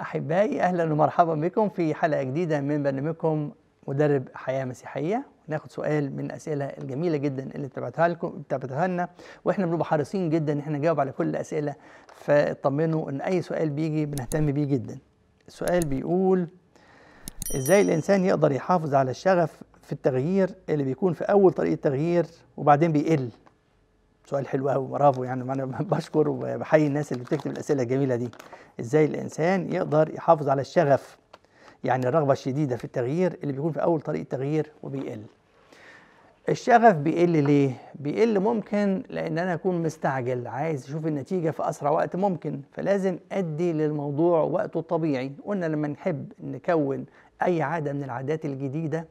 أحبائي أهلا ومرحبا بكم في حلقة جديدة من برنامجكم مدرب حياة مسيحية ناخد سؤال من الأسئلة الجميلة جدا اللي تبعتها لكم تبعتها لنا وإحنا بنبقى حريصين جدا إن إحنا نجاوب على كل الأسئلة فاطمنوا إن أي سؤال بيجي بنهتم بيه جدا السؤال بيقول إزاي الإنسان يقدر يحافظ على الشغف في التغيير اللي بيكون في أول طريق التغيير وبعدين بيقل سؤال حلو قوي برافو يعني انا بشكر وبحيي الناس اللي بتكتب الاسئله الجميله دي ازاي الانسان يقدر يحافظ على الشغف يعني الرغبه الشديده في التغيير اللي بيكون في اول طريق التغيير وبيقل الشغف بيقل ليه بيقل ممكن لان انا اكون مستعجل عايز اشوف النتيجه في اسرع وقت ممكن فلازم ادي للموضوع وقته الطبيعي قلنا لما نحب نكون اي عاده من العادات الجديده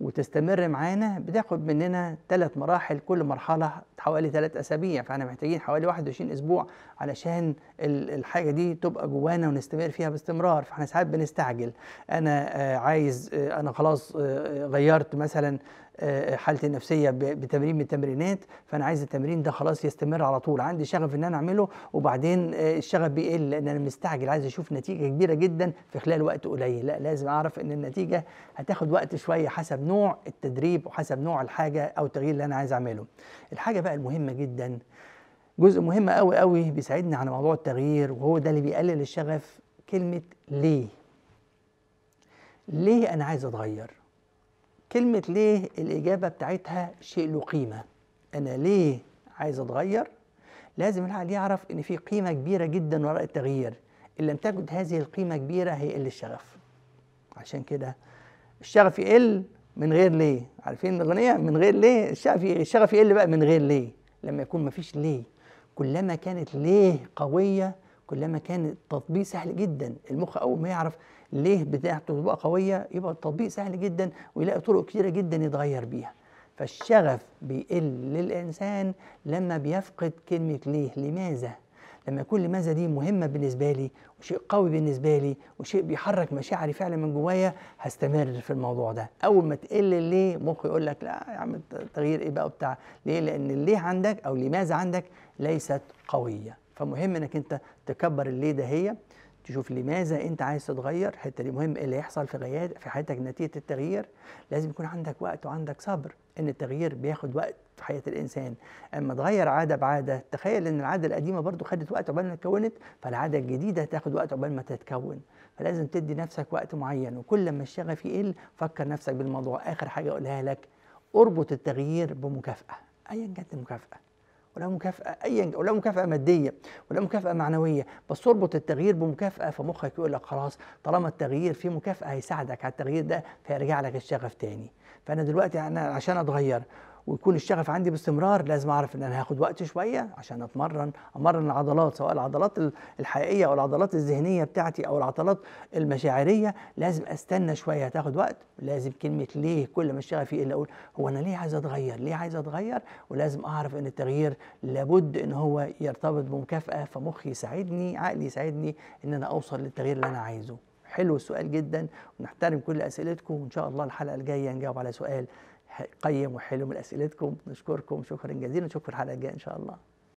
وتستمر معانا بتاخد مننا ثلاث مراحل كل مرحله حوالي ثلاث اسابيع فاحنا محتاجين حوالي 21 اسبوع علشان الحاجه دي تبقى جوانا ونستمر فيها باستمرار فاحنا ساعات بنستعجل انا آه، عايز آه، انا خلاص آه، غيرت مثلا آه، حالتي النفسيه بتمرين من التمرينات فانا عايز التمرين ده خلاص يستمر على طول عندي شغف ان انا اعمله وبعدين آه، الشغف بيقل لان انا مستعجل عايز اشوف نتيجه كبيره جدا في خلال وقت قليل لا لازم اعرف ان النتيجه هتاخد وقت شويه حسب نوع التدريب وحسب نوع الحاجه او التغيير اللي انا عايز اعمله الحاجه بقى المهمه جدا جزء مهم قوي قوي بيساعدنا على موضوع التغيير وهو ده اللي بيقلل الشغف كلمه ليه ليه انا عايز اتغير كلمة ليه الإجابة بتاعتها شيء له قيمة أنا ليه عايز أتغير لازم العقل يعرف إن في قيمة كبيرة جدا وراء التغيير إن لم تجد هذه القيمة كبيرة هيقل الشغف عشان كده الشغف يقل من غير ليه عارفين الأغنية من غير ليه الشغف الشغف يقل بقى من غير ليه لما يكون مفيش ليه كلما كانت ليه قوية كلما كان التطبيق سهل جدا المخ اول ما يعرف ليه بتاعته تبقى قويه يبقى التطبيق سهل جدا ويلاقي طرق كتيره جدا يتغير بيها فالشغف بيقل للإنسان لما بيفقد كلمة ليه لماذا لما يكون لماذا دي مهمة بالنسبة لي وشيء قوي بالنسبة لي وشيء بيحرك مشاعري فعلا من جوايا هستمر في الموضوع ده أول ما تقل ليه مخ يقول لك لا يا عم التغيير إيه بقى وبتاع ليه لأن ليه عندك أو لماذا عندك ليست قوية فمهم انك انت تكبر الليه هي تشوف لماذا انت عايز تتغير الحته دي مهم إيه اللي يحصل في غيات في حياتك نتيجه التغيير لازم يكون عندك وقت وعندك صبر ان التغيير بياخد وقت في حياه الانسان اما تغير عاده بعاده تخيل ان العاده القديمه برضو خدت وقت عقبال ما اتكونت فالعاده الجديده هتاخد وقت عقبال ما تتكون فلازم تدي نفسك وقت معين وكل ما الشغف يقل فكر نفسك بالموضوع اخر حاجه اقولها لك اربط التغيير بمكافاه ايا كانت المكافاه ولا مكافأة أيا ولا مكافأة مادية ولا مكافأة معنوية بس تربط التغيير بمكافأة فمخك يقول لك خلاص طالما التغيير فيه مكافأة هيساعدك على التغيير ده فيرجع لك الشغف تاني فأنا دلوقتي أنا عشان أتغير ويكون الشغف عندي باستمرار لازم اعرف ان انا هاخد وقت شويه عشان اتمرن امرن العضلات سواء العضلات الحقيقيه او العضلات الذهنيه بتاعتي او العضلات المشاعريه لازم استنى شويه هتاخد وقت لازم كلمه ليه كل ما الشغف يقل اقول هو انا ليه عايز اتغير ليه عايز اتغير ولازم اعرف ان التغيير لابد ان هو يرتبط بمكافاه فمخي يساعدني عقلي يساعدني ان انا اوصل للتغيير اللي انا عايزه حلو السؤال جدا ونحترم كل اسئلتكم وان شاء الله الحلقه الجايه نجاوب على سؤال قيم وحلو من اسئلتكم نشكركم شكرا جزيلا نشوفكم الحلقه الجايه ان شاء الله